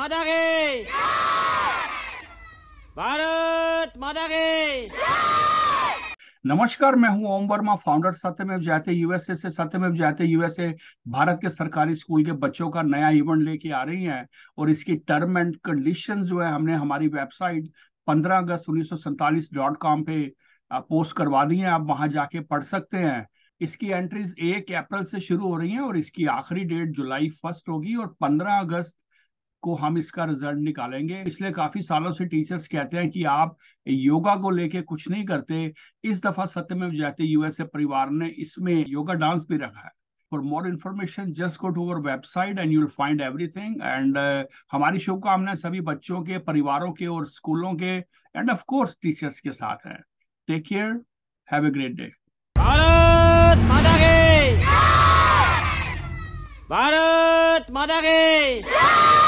माता की भारत माता की नमस्कार मैं हूं ओम वर्मा फाउंडर सत्यमेव जाते यूएसए से सत्यमेव जाते यूएसए भारत के सरकारी स्कूल के बच्चों का नया इवेंट लेके आ रही है और इसकी टर्म एंड कंडीशन जो है हमने हमारी वेबसाइट पंद्रह अगस्त उन्नीस डॉट कॉम पे पोस्ट करवा दी है आप वहां जाके पढ़ सकते हैं इसकी एंट्रीज एक अप्रैल से शुरू हो रही है और इसकी आखिरी डेट जुलाई फर्स्ट होगी और पंद्रह अगस्त को हम इसका रिजल्ट निकालेंगे इसलिए काफी सालों से टीचर्स कहते हैं कि आप योगा को लेके कुछ नहीं करते इस दफा सत्य में जाते यूएसए परिवार ने इसमें योगा डांस भी रखा है for more information just go to our website and you'll find everything and हमारी शुभकामनाएं सभी बच्चों के परिवारों के और स्कूलों के एंड ऑफ कोर्स टीचर्स के साथ हैं take care have a great day Bharat माता की भारत माता की